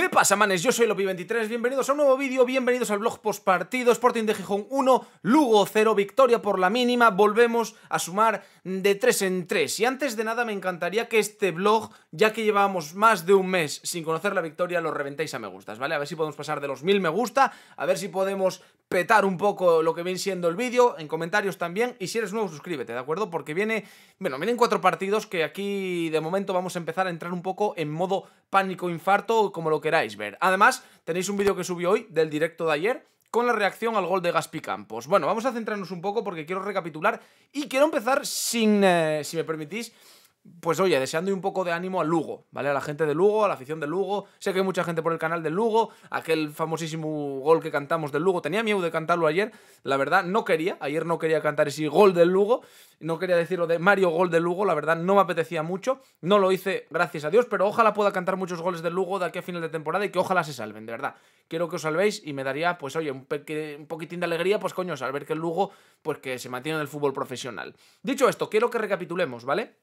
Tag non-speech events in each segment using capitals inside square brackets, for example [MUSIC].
¿Qué pasa, manes? Yo soy Lopi23, bienvenidos a un nuevo vídeo, bienvenidos al blog postpartido Sporting de Gijón 1, Lugo 0, victoria por la mínima, volvemos a sumar de tres en tres. Y antes de nada me encantaría que este blog, ya que llevamos más de un mes sin conocer la victoria, lo reventéis a me gustas, ¿vale? A ver si podemos pasar de los mil me gusta, a ver si podemos petar un poco lo que viene siendo el vídeo, en comentarios también, y si eres nuevo suscríbete, ¿de acuerdo? Porque viene, bueno, vienen cuatro partidos que aquí de momento vamos a empezar a entrar un poco en modo pánico, infarto, como lo queráis ver. Además, tenéis un vídeo que subí hoy del directo de ayer, con la reacción al gol de Gaspi Campos. Bueno, vamos a centrarnos un poco porque quiero recapitular y quiero empezar sin, eh, si me permitís, pues oye, deseando un poco de ánimo al Lugo, ¿vale? A la gente de Lugo, a la afición de Lugo. Sé que hay mucha gente por el canal de Lugo. Aquel famosísimo gol que cantamos del Lugo. Tenía miedo de cantarlo ayer. La verdad, no quería. Ayer no quería cantar ese gol del Lugo. No quería decirlo de Mario Gol de Lugo. La verdad, no me apetecía mucho. No lo hice, gracias a Dios. Pero ojalá pueda cantar muchos goles del Lugo de aquí a final de temporada y que ojalá se salven, de verdad. Quiero que os salvéis y me daría, pues oye, un, poquitín de alegría, pues coño, al ver que el Lugo, pues que se mantiene en el fútbol profesional. Dicho esto, quiero que recapitulemos, ¿vale?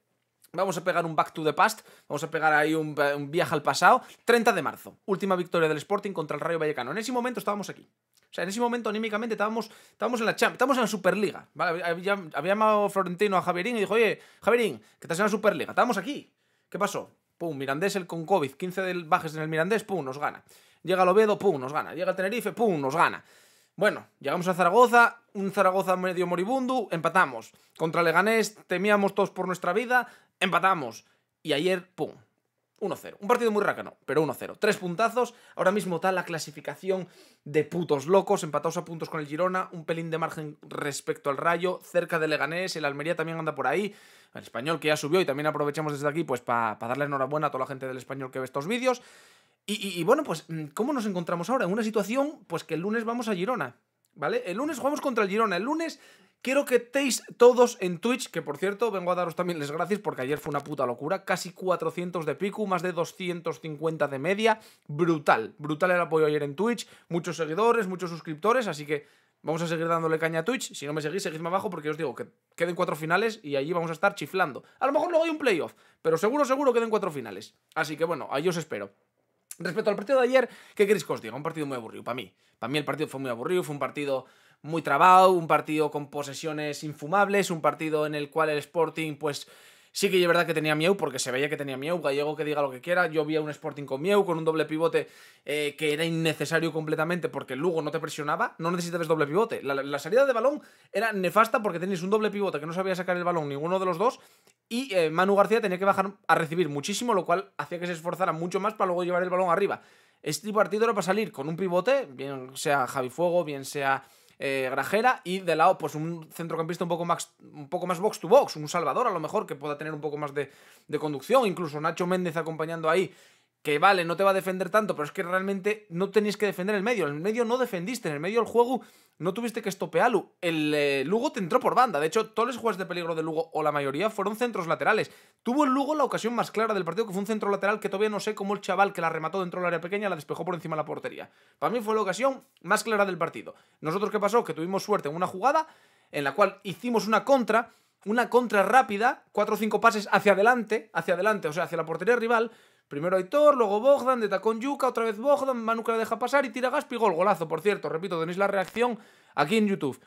Vamos a pegar un back to the past, vamos a pegar ahí un, viaje al pasado. 30 de marzo, última victoria del Sporting contra el Rayo Vallecano. En ese momento estábamos aquí. O sea, en ese momento anímicamente estábamos, en la Champions, estábamos en la Superliga. Había, llamado Florentino a Javierín y dijo, oye, Javierín, que estás en la Superliga, estábamos aquí. ¿Qué pasó? Pum, Mirandés el con COVID, 15 del bajes en el Mirandés, pum, nos gana. Llega el Oviedo, pum, nos gana. Llega el Tenerife, pum, nos gana. Bueno, llegamos a Zaragoza, un Zaragoza medio moribundo, empatamos. Contra Leganés temíamos todos por nuestra vida, empatamos. Y ayer, ¡pum! 1-0. Un partido muy rácano, pero 1-0. Tres puntazos. Ahora mismo está la clasificación de putos locos, empatados a puntos con el Girona, un pelín de margen respecto al Rayo, cerca de Leganés, el Almería también anda por ahí, el Español que ya subió y también aprovechamos desde aquí pues para darle enhorabuena a toda la gente del Español que ve estos vídeos. Y, bueno, pues, mm, ¿cómo nos encontramos ahora? En una situación, pues que el lunes vamos a Girona, ¿vale? El lunes jugamos contra el Girona. El lunes quiero que estéis todos en Twitch, que por cierto, vengo a daros también las gracias porque ayer fue una puta locura. Casi 400 de pico, más de 250 de media. Brutal, brutal el apoyo ayer en Twitch. Muchos seguidores, muchos suscriptores, así que Vamos a seguir dándole caña a Twitch. Si no me seguís, seguidme abajo porque os digo que queden cuatro finales y allí vamos a estar chiflando. A lo mejor luego hay un playoff, pero seguro, seguro queden cuatro finales. Así que bueno, ahí os espero. Respecto al partido de ayer, ¿qué queréis que os diga? Un partido muy aburrido para mí. Para mí el partido fue muy aburrido, fue un partido muy trabado, un partido con posesiones infumables, un partido en el cual el Sporting pues Sí que es verdad que tenía Mieu porque se veía que tenía Mieu, Gallego que diga lo que quiera. Yo vi a un Sporting con Mieu, con un doble pivote eh, que era innecesario completamente porque luego Lugo no te presionaba. No necesitas doble pivote. La, salida de balón era nefasta porque tenéis un doble pivote que no sabía sacar el balón ninguno de los dos. Y eh, Manu García tenía que bajar a recibir muchísimo, lo cual hacía que se esforzara mucho más para luego llevar el balón arriba. Este partido era para salir con un pivote, bien sea Javi Fuego, bien sea eh, grajera y de lado pues un centrocampista un poco más un poco más box to box, un Salvador a lo mejor que pueda tener un poco más de, de conducción, incluso Nacho Méndez acompañando ahí que vale, no te va a defender tanto, pero es que realmente no tenéis que defender el medio. En el medio no defendiste, en el medio del juego no tuviste que estopearlo. El eh, Lugo te entró por banda. De hecho, todos los juegos de peligro de Lugo, o la mayoría, fueron centros laterales. Tuvo el Lugo la ocasión más clara del partido, que fue un centro lateral que todavía no sé cómo el chaval que la remató dentro del área pequeña la despejó por encima de la portería. Para mí fue la ocasión más clara del partido. Nosotros, ¿qué pasó? Que tuvimos suerte en una jugada en la cual hicimos una contra, una contra rápida, cuatro o cinco pases hacia adelante, hacia adelante, o sea, hacia la portería rival Primero Aitor, luego Bogdan, de tacón Yuka, otra vez Bogdan, que la deja pasar y tira Gaspi, gol, golazo, por cierto, repito, tenéis la reacción aquí en YouTube.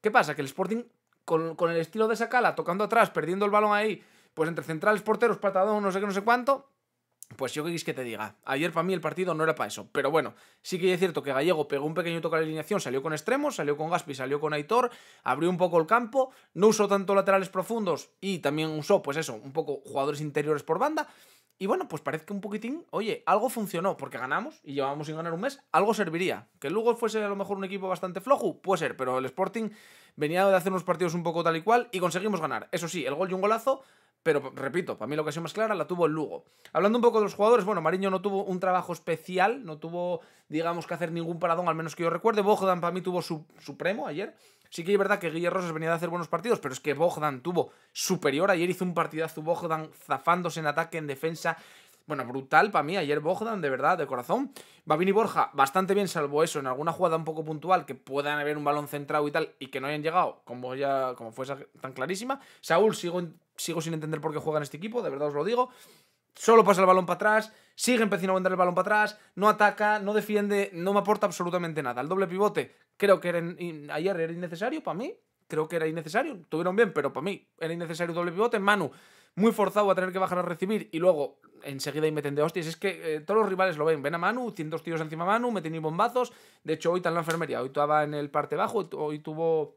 ¿Qué pasa? Que el Sporting, con, el estilo de Sakala, tocando atrás, perdiendo el balón ahí, pues entre centrales, porteros, patadón, no sé qué, no sé cuánto, pues yo qué que te diga. Ayer para mí el partido no era para eso. Pero bueno, sí que es cierto que Gallego pegó un pequeño toque a la alineación, salió con extremos, salió con Gaspi, salió con Aitor, abrió un poco el campo, no usó tanto laterales profundos y también usó, pues eso, un poco jugadores interiores por banda. Y bueno, pues parece que un poquitín, oye, algo funcionó porque ganamos y llevábamos sin ganar un mes, algo serviría. Que el luego fuese a lo mejor un equipo bastante flojo, puede ser, pero el Sporting venía de hacer unos partidos un poco tal y cual y conseguimos ganar. Eso sí, el gol y un golazo, pero repito, para mí la ocasión más clara la tuvo el Lugo. Hablando un poco de los jugadores, bueno, Mariño no tuvo un trabajo especial, no tuvo, digamos, que hacer ningún paradón, al menos que yo recuerde. Bogdan para mí tuvo su supremo ayer, Sí que es verdad que Guillermo Rosas venía de hacer buenos partidos, pero es que Bogdan tuvo superior. Ayer hizo un partidazo Bogdan zafándose en ataque, en defensa. Bueno, brutal para mí. Ayer Bogdan, de verdad, de corazón. Babini Borja, bastante bien, salvo eso. En alguna jugada un poco puntual, que puedan haber un balón centrado y tal, y que no hayan llegado, como ya como fue tan clarísima. Saúl, sigo, sigo sin entender por qué juega en este equipo, de verdad os lo digo solo pasa el balón para atrás, sigue empezando a mandar el balón para atrás, no ataca, no defiende, no me aporta absolutamente nada. El doble pivote creo que era ayer era innecesario para mí, creo que era innecesario, tuvieron bien, pero para mí era innecesario el doble pivote. Manu, muy forzado a tener que bajar a recibir y luego enseguida y meten de hostias. Es que eh, todos los rivales lo ven, ven a Manu, cientos tíos encima de Manu, meten y bombazos. De hecho, hoy está en la enfermería, hoy estaba en el parte bajo, hoy tuvo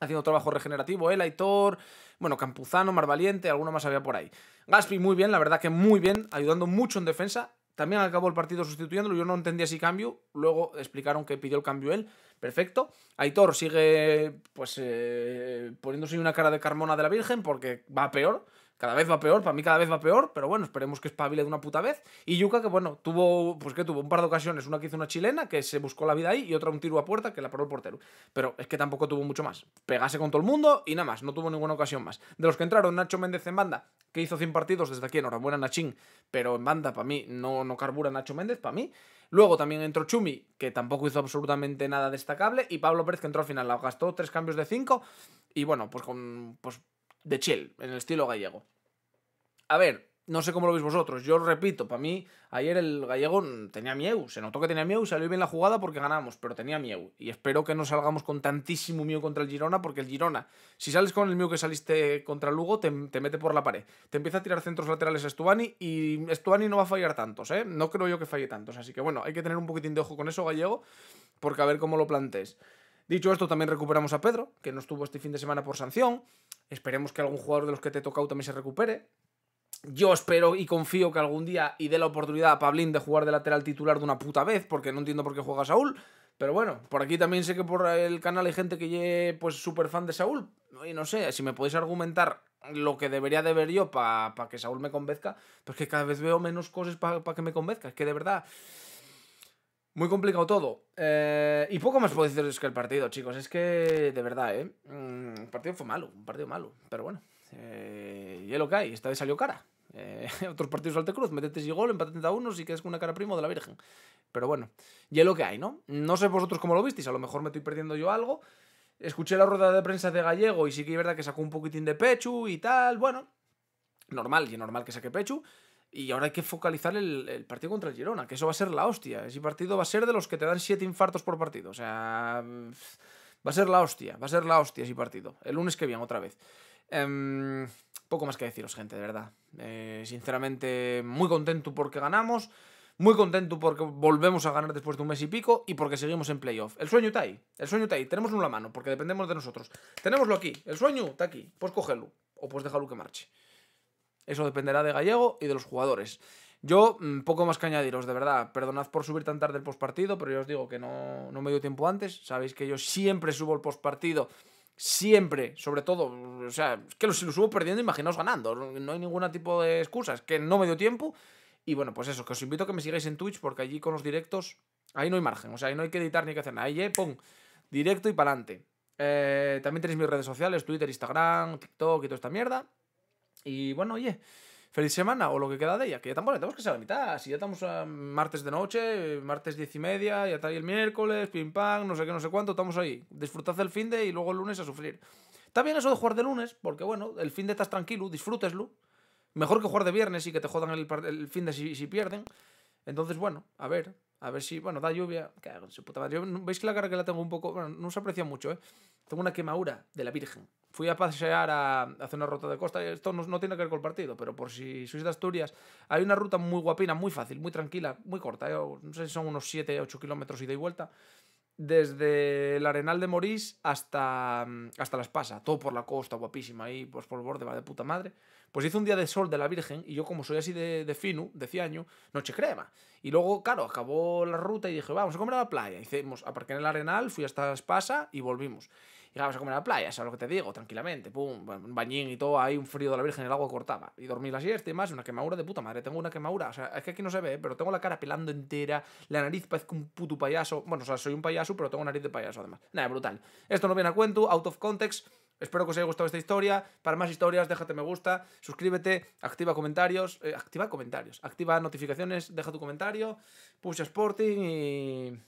haciendo trabajo regenerativo, el Aitor, bueno, Campuzano, Marvaliente, alguno más había por ahí. Gaspi muy bien, la verdad que muy bien, ayudando mucho en defensa. También acabó el partido sustituyéndolo, yo no entendía ese cambio, luego explicaron que pidió el cambio él, perfecto. Aitor sigue pues eh, poniéndose una cara de Carmona de la Virgen porque va peor. Cada vez va peor, para mí cada vez va peor, pero bueno, esperemos que espabile de una puta vez. Y Yuka, que bueno, tuvo, pues que tuvo un par de ocasiones, una que hizo una chilena, que se buscó la vida ahí, y otra un tiro a puerta que la paró el portero. Pero es que tampoco tuvo mucho más. Pegase con todo el mundo y nada más, no tuvo ninguna ocasión más. De los que entraron, Nacho Méndez en banda, que hizo 100 partidos desde aquí, enhorabuena Nachín, pero en banda para mí no, no carbura Nacho Méndez, para mí. Luego también entró Chumi, que tampoco hizo absolutamente nada destacable, y Pablo Pérez que entró al final, la gastó tres cambios de cinco, y bueno, pues con pues de chill, en el estilo gallego. A ver, no sé cómo lo veis vosotros. Yo repito, para mí, ayer el gallego tenía miedo. Se notó que tenía miedo, salió bien la jugada porque ganamos, pero tenía miedo. Y espero que no salgamos con tantísimo miedo contra el Girona, porque el Girona, si sales con el miedo que saliste contra el Lugo, te, mete por la pared. Te empieza a tirar centros laterales a Stuani y Stuani no va a fallar tantos, ¿eh? No creo yo que falle tantos. Así que bueno, hay que tener un poquitín de ojo con eso, gallego, porque a ver cómo lo plantees. Dicho esto, también recuperamos a Pedro, que no estuvo este fin de semana por sanción. Esperemos que algún jugador de los que te he tocado también se recupere. Yo espero y confío que algún día y dé la oportunidad a Pablín de jugar de lateral titular de una puta vez, porque no entiendo por qué juega Saúl. Pero bueno, por aquí también sé que por el canal hay gente que ye, pues súper fan de Saúl. Y no sé, si me podéis argumentar lo que debería de ver yo para que Saúl me convenzca, porque que cada vez veo menos cosas para que me convenzca. Es que de verdad, muy complicado todo. Eh, y poco más puedo deciros que el partido, chicos. Es que, de verdad, ¿eh? Mm, el partido fue malo, un partido malo. Pero bueno, eh, y es lo que hay. Esta vez salió cara. Eh, [LAUGHS] otros partidos al Cruz, metete y gol, empate a uno, sí que es una cara primo de la Virgen. Pero bueno, y es lo que hay, ¿no? No sé vosotros cómo lo visteis, a lo mejor me estoy perdiendo yo algo. Escuché la rueda de prensa de Gallego y sí que es verdad que sacó un poquitín de pecho y tal. Bueno, normal, y normal que saque Pechu. Y ahora hay que focalizar el, partido contra el Girona, que eso va a ser la hostia. Ese partido va a ser de los que te dan siete infartos por partido. O sea, mm, va a ser la hostia, va a ser la hostia ese partido. El lunes que viene, otra vez. Em, poco más que deciros, gente, de verdad. Eh, sinceramente, muy contento porque ganamos. Muy contento porque volvemos a ganar después de un mes y pico y porque seguimos en playoff. El sueño está ahí. El sueño está ahí. Tenemos en la mano porque dependemos de nosotros. Tenemoslo aquí. El sueño está aquí. Pues cógelo. O pues déjalo que marche. Eso dependerá de Gallego y de los jugadores. Yo, mm, poco más que añadiros, de verdad. Perdonad por subir tan tarde el postpartido, pero yo os digo que no, no me dio tiempo antes. Sabéis que yo siempre subo el postpartido. Siempre, sobre todo, o sea, es que si lo subo perdiendo, imaginaos ganando. No hay ningún tipo de excusa, es que no me dio tiempo. Y bueno, pues eso, que os invito a que me sigáis en Twitch, porque allí con los directos, ahí no hay margen. O sea, ahí no hay que editar ni que hacer nada. Ahí, eh, pum, directo y para adelante. Eh, también tenéis mis redes sociales, Twitter, Instagram, TikTok y toda esta mierda. Y bueno, oye, feliz semana o lo que queda de ella, que ya tampoco tenemos que ser la mitad. Si ya estamos a martes de noche, martes diez y media, ya está ahí el miércoles, pim pam, no sé qué, no sé cuánto, estamos ahí. Disfrutad el fin de y luego el lunes a sufrir. Está bien eso de jugar de lunes, porque bueno, el fin de estás tranquilo, disfrúteslo. Mejor que jugar de viernes y que te jodan el, fin de si, si pierden. Entonces, bueno, a ver, a ver si, bueno, da lluvia. Veis que la cara que la tengo un poco. Bueno, no se aprecia mucho, ¿eh? Tengo una quemadura de la Virgen. Fui a pasear a, hacer una ruta de costa. Esto no, tiene que ver con el partido, pero por si sois de Asturias, hay una ruta muy guapina, muy fácil, muy tranquila, muy corta. ¿eh? No sé si son unos 7, 8 kilómetros ida y vuelta. Desde el Arenal de Morís hasta, mm, hasta Las Pasas. Todo por la costa, guapísima ahí, pues por el borde, va de puta madre. Pues hice un día de sol de la Virgen y yo, como soy así de, de fino, de ciaño, noche crema. Y luego, claro, acabó la ruta y dije, vamos a comer a la playa. Hicimos, aparqué en el Arenal, fui hasta Espasa y volvimos. Y vamos a comer a la playa, ¿sabes lo que te digo? Tranquilamente, pum, un bañín y todo, ahí un frío de la Virgen, el agua cortaba. Y dormí la siesta y más, una quemadura de puta madre. Tengo una quemadura, o sea, es que aquí no se ve, pero tengo la cara pelando entera, la nariz parece un puto payaso. Bueno, o sea, soy un payaso, pero tengo nariz de payaso además. Nada, brutal. Esto no viene a cuento, out of context. Espero que os haya gustado esta historia. Para más historias, déjate me gusta, suscríbete, activa comentarios, eh, activa comentarios, activa notificaciones, deja tu comentario, push Sporting y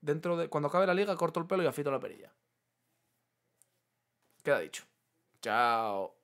dentro de cuando acabe la liga corto el pelo y afito la perilla. Queda dicho. Chao.